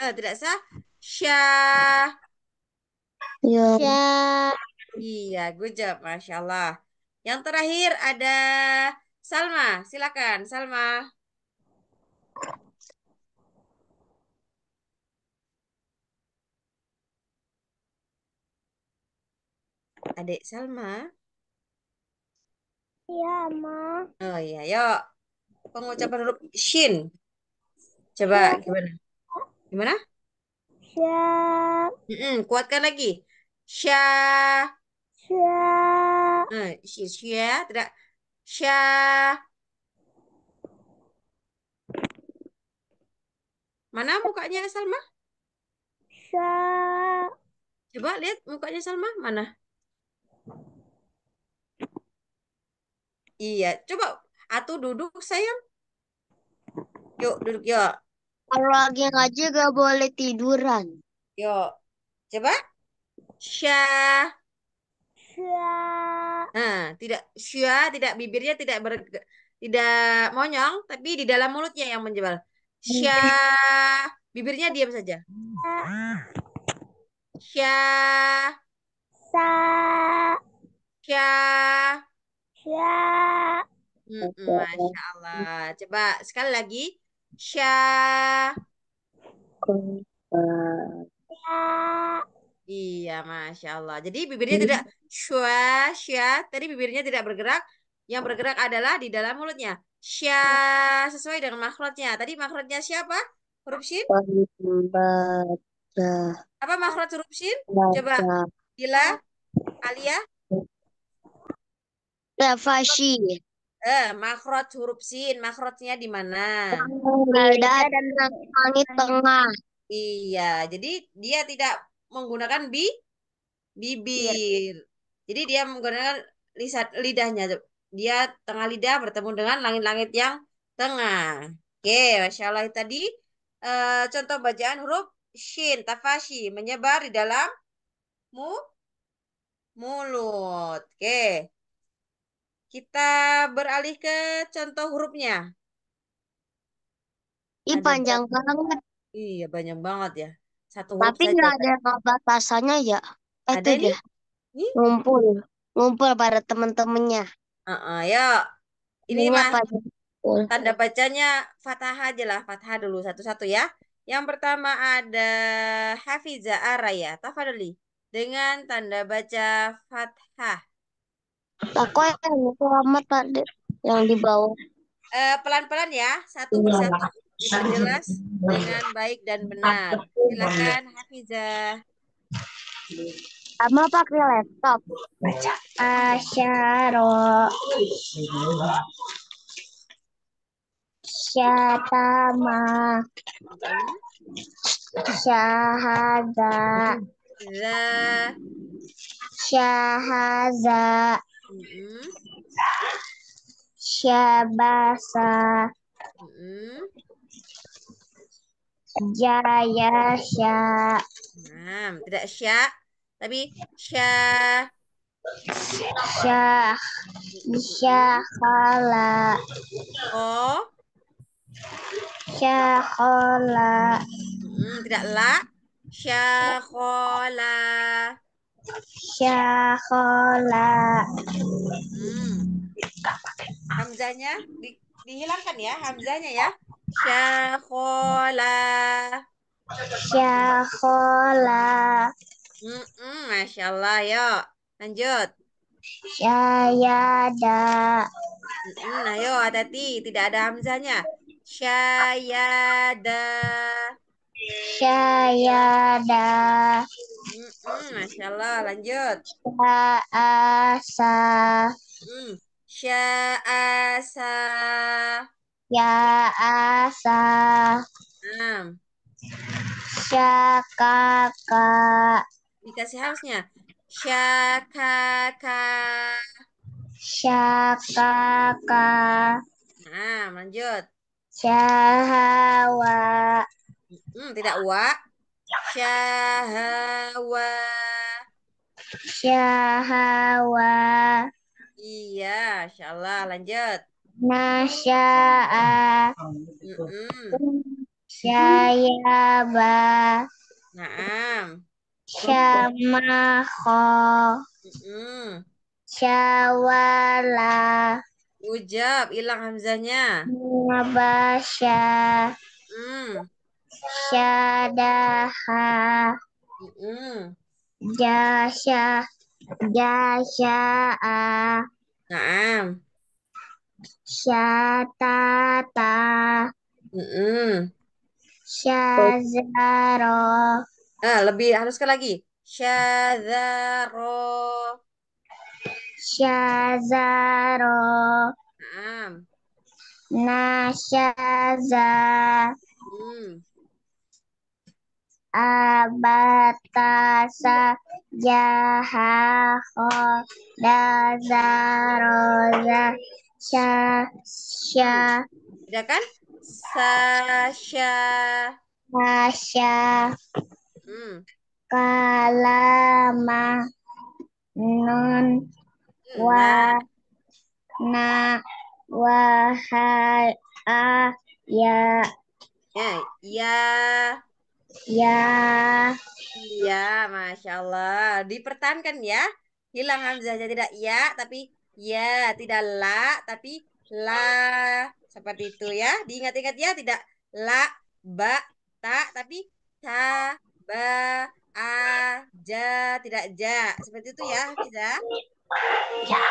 Eh, tidak sah. Sia. Sia. Iya, good job, Masya Allah. Yang terakhir ada Salma. Silakan, Salma. Adik Salma? Iya, Ma. Oh iya, yuk. Pengucapan huruf shin. Coba ya. gimana? Gimana? Syah. Mm -mm, kuatkan lagi. Sya. Syah. sya, sya, tidak. Sya. Mana mukanya Salma? Sa. Coba lihat mukanya Salma, mana? Iya, coba Atu duduk sayang. Yuk duduk yuk. Kalau lagi ngaji gak boleh tiduran. Yuk, coba. sya sya Nah, tidak sya tidak bibirnya tidak ber, tidak monyong, tapi di dalam mulutnya yang menjebal. Iya. Sya. Bibirnya diam saja. Sya. Sa. Sya. Sya. Hmm, Masya Allah. Coba sekali lagi. Sya. Sya. Iya, Masya Allah. Jadi bibirnya tidak sywa, sya. Tadi bibirnya tidak bergerak. Yang bergerak adalah di dalam mulutnya sya sesuai dengan makrotnya Tadi makrotnya siapa? Huruf shin? Apa makhluk huruf shin? Coba. Dila, Alia. Rafashi. Eh, makhraj huruf shin makrotnya di mana? Ada dan langit tengah. Iya, jadi dia tidak menggunakan bi bibir. Iya. Jadi dia menggunakan lisan lidahnya dia tengah lidah bertemu dengan langit-langit yang tengah. Oke, Masya Allah tadi uh, contoh bacaan huruf shin, tafashi, menyebar di dalam mu, mulut. Oke, kita beralih ke contoh hurufnya. Ih, panjang banget. Iya, banyak banget ya. Satu huruf Tapi nggak ada batasannya ya. Eh, itu ada dia. Ngumpul. Ngumpul pada teman-temannya. Uh-uh, ya ini mah tanda bacanya fathah aja lah, fathah dulu satu-satu ya. Yang pertama ada Hafiza Araya, Tafadli dengan tanda baca fathah. Aku yang lama tadi yang di bawah. Eh, pelan-pelan ya, satu persatu iya. jelas dengan baik dan benar. Iya. Silakan Hafiza. Ama pakai laptop. Baca. Asyaro. Syatama. Syahada. La. Syahaza. Syabasa. Jaya Sya. Nah, tidak Sya. Tapi syah syah syakhala. Oh. Syakhala. Hmm, tidak la. Syakhala. Syakhala. Hmm. Hamzanya di, dihilangkan ya hamzanya ya. Syakhala. Syakhala. Mm-mm, Masya Allah, yuk. Lanjut. Syayada. Mm-mm, ayo, nah, hati-hati. Tidak ada hamzahnya. Syayada. Syayada. Mm-mm, Masya Allah, lanjut. Asa. Mm. Sya'asa. Ya'asa. Mm. Nah. Syakaka dikasih harusnya syakaka syakaka nah lanjut syahawa hmm, tidak wa syahawa syahawa iya insyaallah lanjut nasya'a mm -mm. syayaba naam syamaho mm. syawala ujab hilang hamzahnya mabasya mm. syadaha mm. jasya jasya'a naam syatata mm -mm. syazaro Ah, lebih haruskan lagi. Syazaro. Syazaro. Naam. Nasyaza. Hmm. Abatasa jahaho dazaroza sya sya. Tidak kan? Sasha. Sasha. Hmm. Kalama nun wa na wa ha a ya ya ya ya ya masya Allah dipertahankan ya hilang hamzahnya tidak ya tapi ya tidak la tapi la seperti itu ya diingat-ingat ya tidak la ba ta tapi ta ba, a, ja, tidak ja. Seperti itu ya, Fiza. Ya, ya,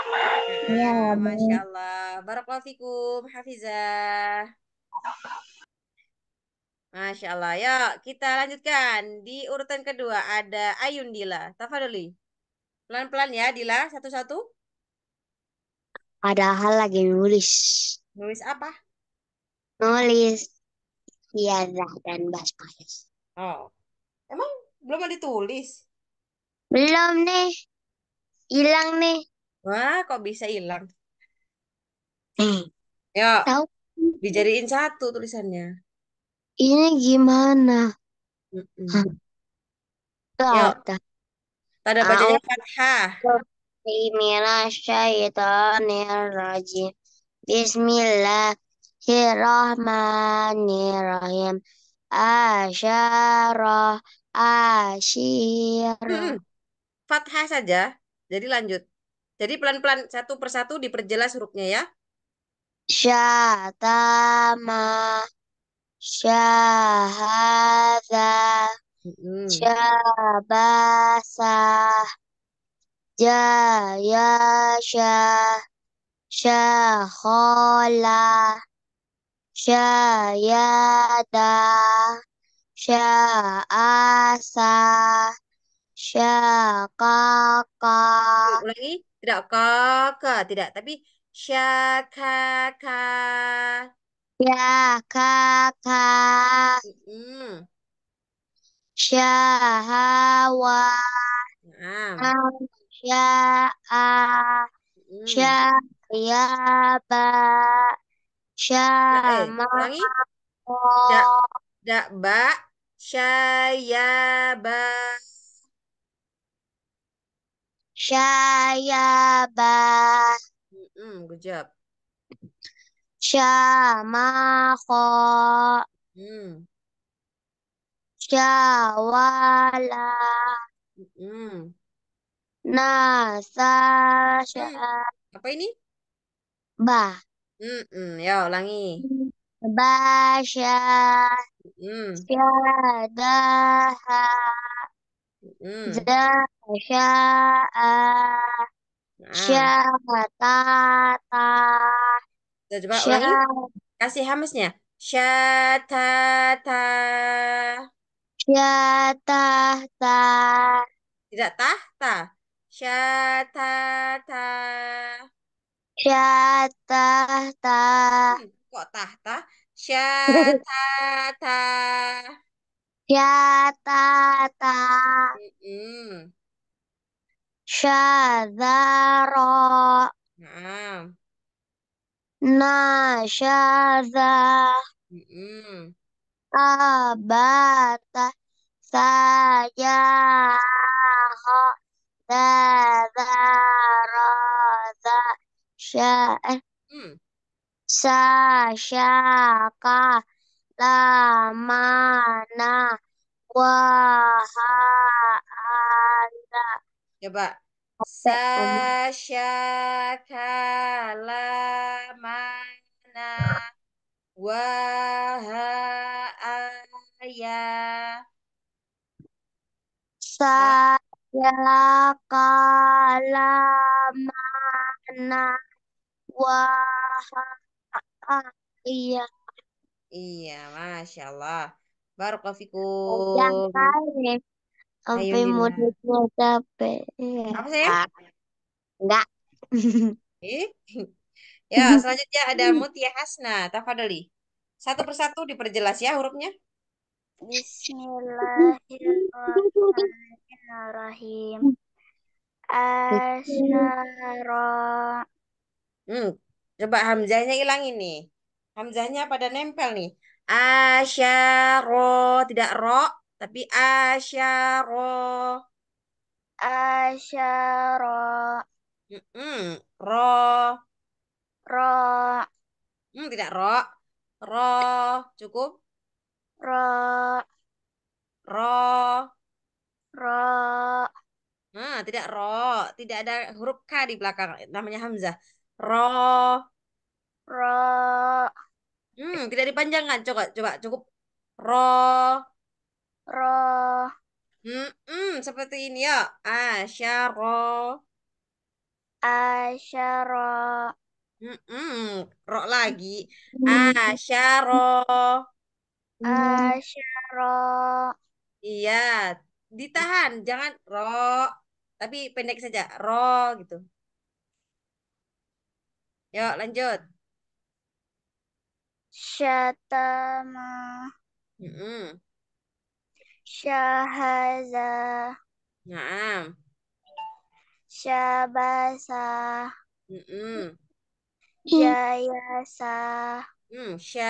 ya Masya Allah. barakalafikum hafizah Hafiza. Masya Allah. Ya, kita lanjutkan. Di urutan kedua ada Ayun Dila. Tafadoli. Pelan-pelan ya, Dila. Satu-satu. Ada hal lagi nulis. Nulis apa? Nulis hiazah dan basmalah. Oh, Emang belum ada tulis? Belum nih. Hilang nih. Wah, kok bisa hilang? Hmm. Eh. Yuk, Tahu. dijadiin satu tulisannya. Ini gimana? Mm -mm. Hah. Yuk, Tuh, tanda bacanya fathah. Bismillahirrahmanirrahim asyara asyira. Hmm, fathah saja. Jadi lanjut. Jadi pelan-pelan satu persatu diperjelas hurufnya ya. Syatama syahada hmm. syabasa Syah syahola syayada sya'asa syakaka ulangi tidak kaka tidak tapi syakaka syakaka hmm. syahawa nah. syaa syayaba Syama. Ulangi. Da, da, ba, syayaba. Syayaba. Mm -mm, good job. ko. Hmm. Syawala. Hmm. Nasa. Hmm. Apa ini? Ba. Mm-mm, ya, ulangi. Basya Mm. syadaha Mm. zasya'a Nah, syatata kita coba ulangi. Kasih hamasnya. Syatata. syatata Tidak tahta. Syatata. Ya tahta. Hmm, kok tahta? Syatata. Syatata. mm Syadara. Nah. Nasyadha. Mm-mm. Abata. Sayaha. Dadara sha eh hmm. sa sha ka la ma na wa ha ala coba sa sha ka la ma na wa ha ya sa ya Iya. Iya, Masya Allah. Barokafikum. Jangan iya, sampai mulutnya capek. Apa sih? Ah, enggak. Eh? Ya, selanjutnya ada Mutia Hasna. Tafadali. Satu persatu diperjelas ya hurufnya. Bismillahirrahmanirrahim. Asyara Hmm, coba hamzahnya hilang ini. Hamzahnya pada nempel nih. Asyaro, tidak ro, tapi asyaro. Asyaro. hmm -mm. Ro. Ro. Hmm, tidak ro. Ro, cukup. Ro. Ro. Ro. Nah, tidak ro, tidak ada huruf K di belakang, namanya Hamzah. Ro. Ro. Hmm, tidak dipanjangkan. Coba, coba, cukup. Ro. Ro. Hmm, hmm seperti ini ya. asyara ro, Hmm, hmm, ro lagi. Hmm. asyara ro, Iya, ditahan, jangan ro. Tapi pendek saja, ro gitu. Yuk, lanjut. Syatama. Mm -mm. Syahaza. Naam. Syabasa. Mm -mm. Jayasa. Hmm, sya.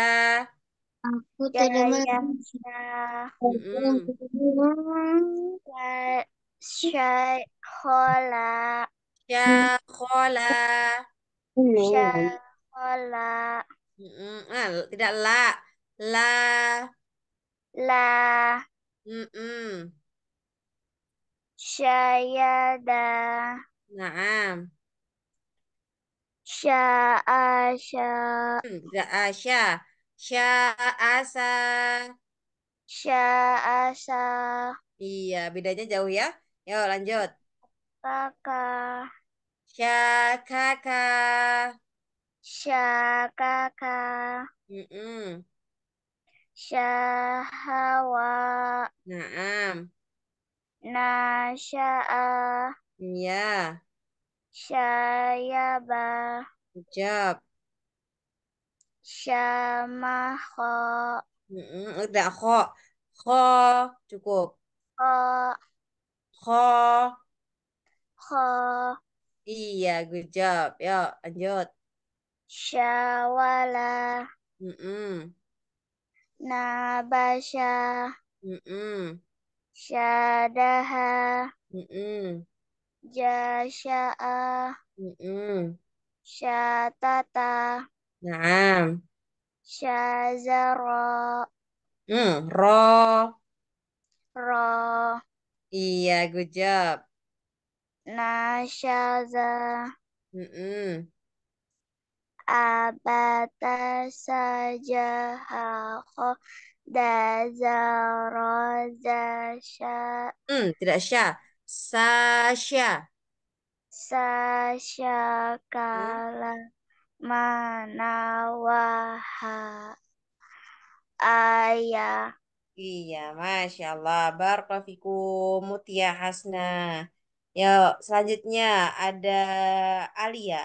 Aku terdengar. Jayasa. Mm -mm. Syakhola. Syaqala. Oh, mm ah, tidak la. La. La. Mm-mm. Syayada. Naam. Sya'asya. Tidak hmm, asya. Ah, Sya'asa. Sya'asa. Iya, bedanya jauh ya. Yuk lanjut. kakak. Syakaka. Syakaka. Mm -mm. Syahawa. Naam. Nasya'a. Ya. Syayaba. Hijab. Syamaho. Mm -mm. Udah oh, kho. Kho. Cukup. Kho. Kho. Kho. Iya, good job. Yuk, lanjut. Syawala. Mm-mm. Nabasha. Mm-mm. Syadaha. Mm-mm. Jasha'a. Mm-mm. Syatata. Naam. Syazara. Hmm, ro. Ro. Iya, good job nasyaza mm -mm. abata saja hako roza sya mm, tidak sya sasha sasha kala mana waha ayah Iya, Masya Allah. Barakofikum, Mutia Hasna. Ya, selanjutnya ada Alia. Ya?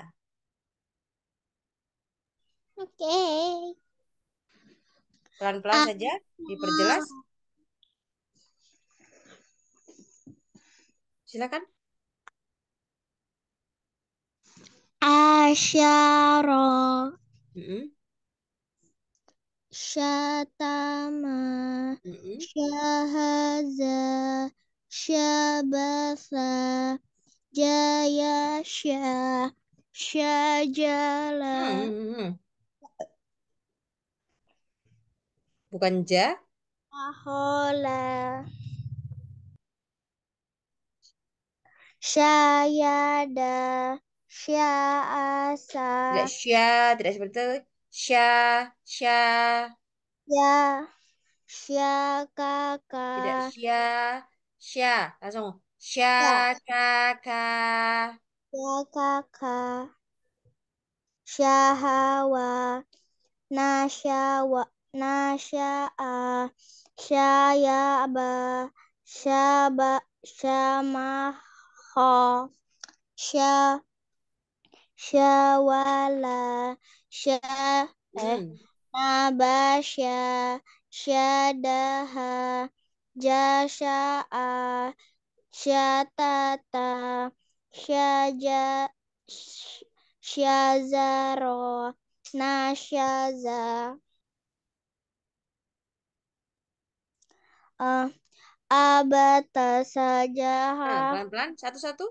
Oke. Okay. Pelan-pelan uh, saja, diperjelas. Silakan. Asyara. Mm -hmm. Syatama. Mm -hmm syabasa jaya sha syajala hmm. bukan ja ahola syayada asa tidak sya tidak seperti itu sya sya ya kakak tidak sya sha langsung. sha ya ba, sha Syahawa. Nasyawa. Nasya'a. Syayaba. Syaba. Syamaha. Sya. Syawala. Sya. Eh. Nabasya. Hmm. Syadaha. Jasa syata ta syaja syazaro syaza uh, ah, abata saja ha? Eh, pelan-pelan satu-satu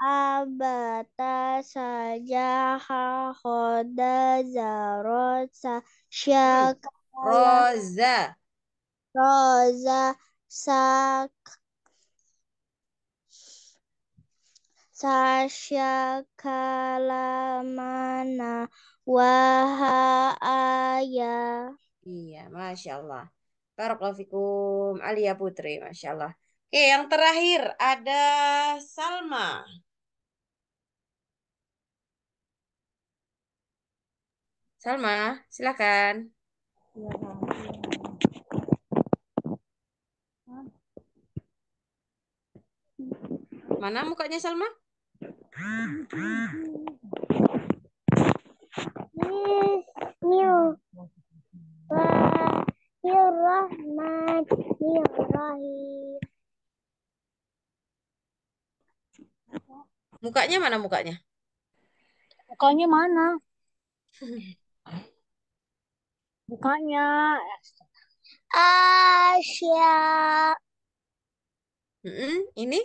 abata saja hoda zarot syaka roza Rosa sak Sasha kalamana wahaya. Iya, Masya Allah. Barakallahu Alia Putri, Masya Allah. Oke, yang terakhir ada Salma. Salma, silakan. Ya, ya. Mana mukanya Salma? Mukanya mana mukanya? Mukanya mana? Mukanya Asia. Mm -mm, ini?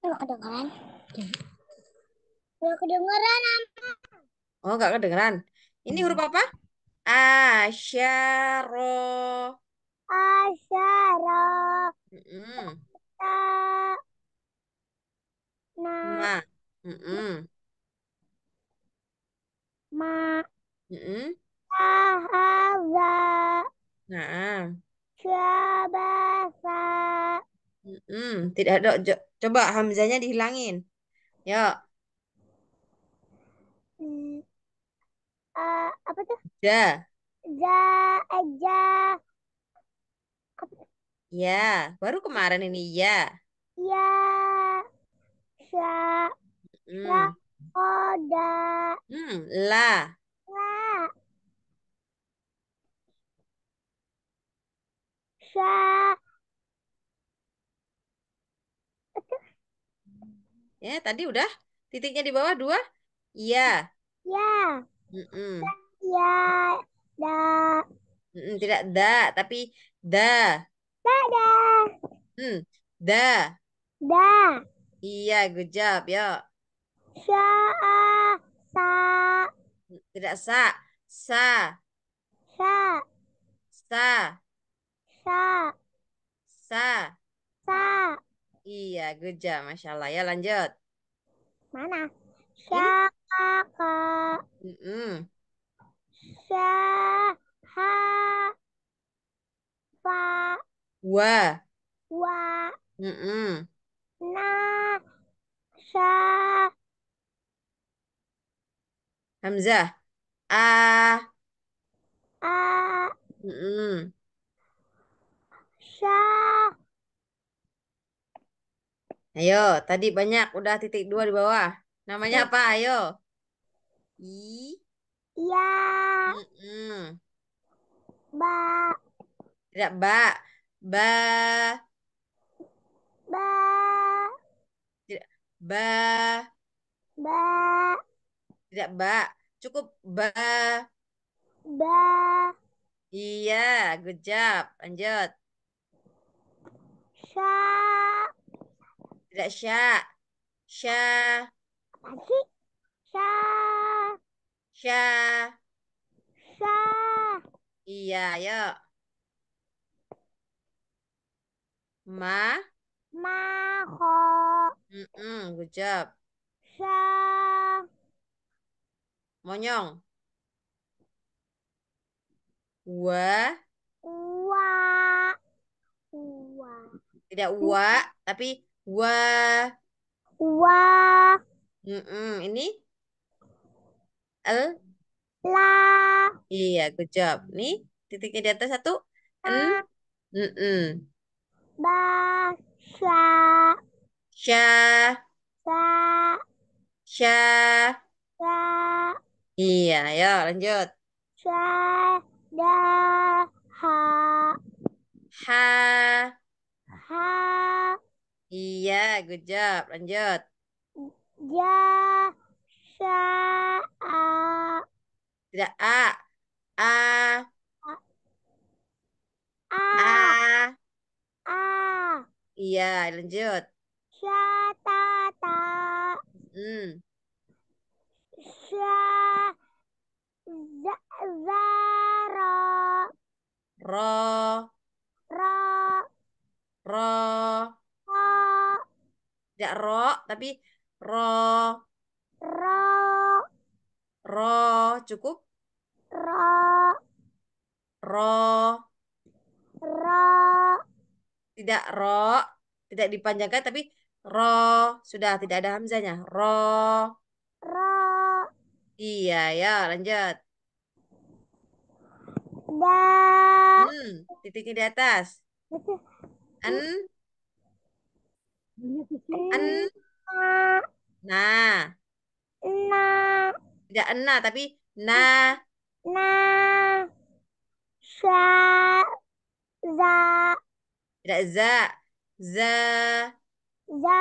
Enggak kedengeran. Enggak kedengeran, apa? Oh, enggak kedengeran. Ini iya. huruf apa? Asyaro. Asyaro. Mm -mm. Ma. Mm -mm. Ma. Mm -mm. Ahaza. Nah. Syabasa. Mm -mm. Tidak ada Coba hamzahnya dihilangin. Ya. uh, apa tuh? Ja. Ja, aja eh, Ya, baru kemarin ini ya. Ya. Ya. Hmm. Ya. Oda. Hmm, la. La. Sa. Ya, tadi udah titiknya di bawah dua. Iya. Iya. Mm Iya. Da. tidak da, tapi da. Da da. Hmm. Da. Da. Iya, good job. ya. Sa. Sa. Tidak sa, sa. Sa. Sa. Sa. Sa. Sa. Sa. Iya, geja, Masya Allah. Ya, lanjut. Mana? Syaka. Mm -mm. Syaha. Fa. Wa. Wa. Mm -mm. Na. Sya. Hamzah. A. A. Mm -mm. Sya. Ayo, tadi banyak. Udah titik dua di bawah. Namanya apa? Ayo. I. Ya. Mm -mm. Ba. Tidak ba. Ba. Ba. Tidak ba. Ba. Tidak ba. Cukup ba. Ba. Iya, good job. Lanjut. Sa. Gak sya. Sya. Sya. Sya. Sya. Iya, yuk. Ma. Ho. Mm -mm, good job. Sya. Monyong. Wa. Wa. Wa. Tidak wa, tapi Wa. Wa. Mm -mm. Ini? L. La. Iya, good job. Nih, titiknya di atas satu. N. Mm -mm. Ba. Sya. Sya. Sya. Sya. Sya. Iya, ya lanjut. Sya. Da. Ha. Ha. Ha. Iya, good job. Lanjut. Ja a. Tidak a. A. A. A. A. Iya, lanjut. ta. Hmm. Sa za Ro. Ro. Ro. Ro. Tidak ro, tapi ro. Ro. Ro, cukup? Ro. Ro. Ro. Tidak ro, tidak dipanjangkan tapi ro. Sudah, tidak ada hamzanya. Ro. Ro. Iya, ya, lanjut. Da. Hmm, titiknya di atas. An En. Iya, na, na, Tidak enna tapi na. na, Sa. Za. Tidak za. Za. Za.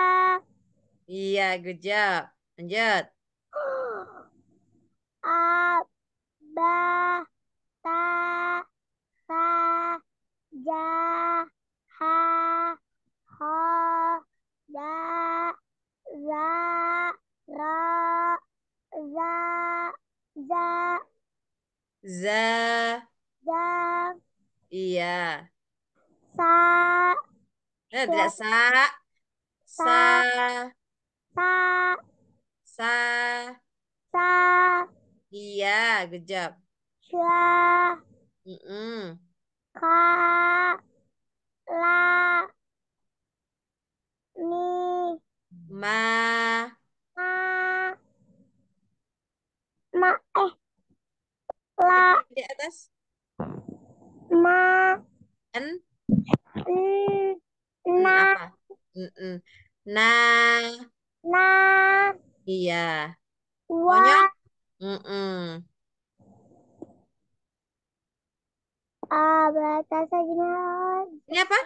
Iya, good job. Lanjut. A. Ba. Ta. Sa. Ja. Ha. Ha za za ra za za za za iya sa eh tidak sa sa sa sa sa iya good job sa mm -mm. ka la Ni. Ma. Ma. Ma. Eh. La. Di atas. Ma. N. N. Na. Na. Na. Iya. Wa. Ah, Mm -mm. Ah, Ini apa?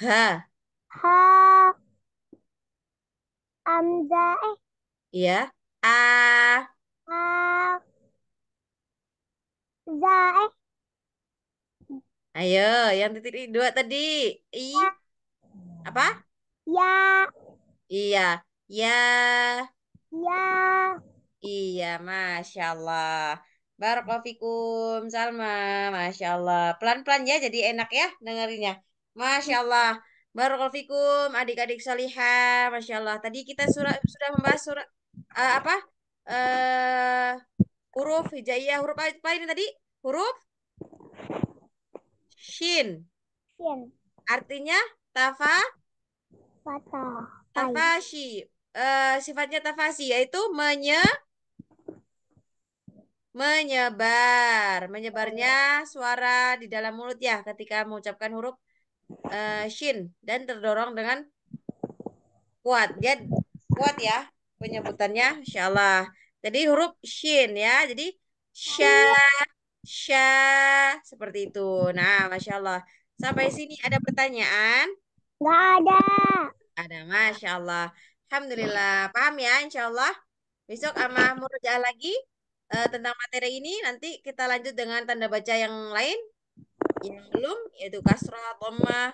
Ha. Ha. Amza eh. Iya. A. A. Za eh. Ayo, yang titik dua tadi. I. Ya. Apa? Ya. Iya. Ya. Ya. Iya, Masya Allah. Barakofikum, Salma, Masya Allah. Pelan-pelan ya, jadi enak ya dengerinnya. Masya Allah. Barokalfikum adik-adik salihah, Masya Allah. Tadi kita surat, sudah membahas surat uh, eh, apa? Uh, huruf hijaiyah. Huruf apa ini tadi? Huruf? Shin. Shin. Artinya tafa? Fata. Tafashi. Uh, eh, sifatnya tafasi yaitu menye menyebar. Menyebarnya suara di dalam mulut ya ketika mengucapkan huruf uh, shin dan terdorong dengan kuat. Dia kuat ya penyebutannya insyaallah. Jadi huruf shin ya. Jadi sya sya seperti itu. Nah, Masya Allah. Sampai sini ada pertanyaan? Gak ada. Ada, Masya Allah. Alhamdulillah. Paham ya, insya Allah. Besok ama murojaah lagi uh, tentang materi ini. Nanti kita lanjut dengan tanda baca yang lain yang belum yaitu kasrah, dhammah,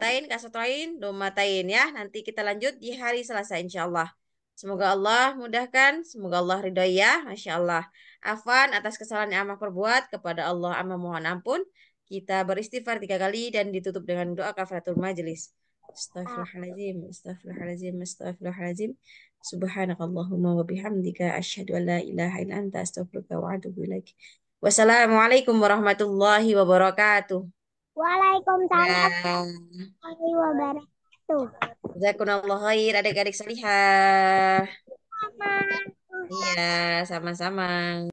tain kasratain, tain ya. Nanti kita lanjut di hari Selasa insyaallah. Semoga Allah mudahkan, semoga Allah ridhoi ya, Masya Allah. Afan atas kesalahan yang Amah perbuat, kepada Allah Amah mohon ampun. Kita beristighfar tiga kali dan ditutup dengan doa kafaratul majelis. Astaghfirullahaladzim, astaghfirullahaladzim, astaghfirullahaladzim. Subhanakallahumma wa bihamdika asyhadu an la ilaha illa anta astaghfiruka wa atubu ilaik. Wassalamualaikum warahmatullahi wabarakatuh. Waalaikumsalam ya. warahmatullahi wabarakatuh. Jazakumullah khair adik-adik salihah. Iya, sama-sama.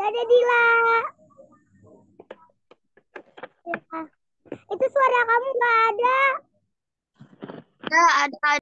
Dadah Dila. Iya. Itu suara kamu nggak ada. Enggak ada.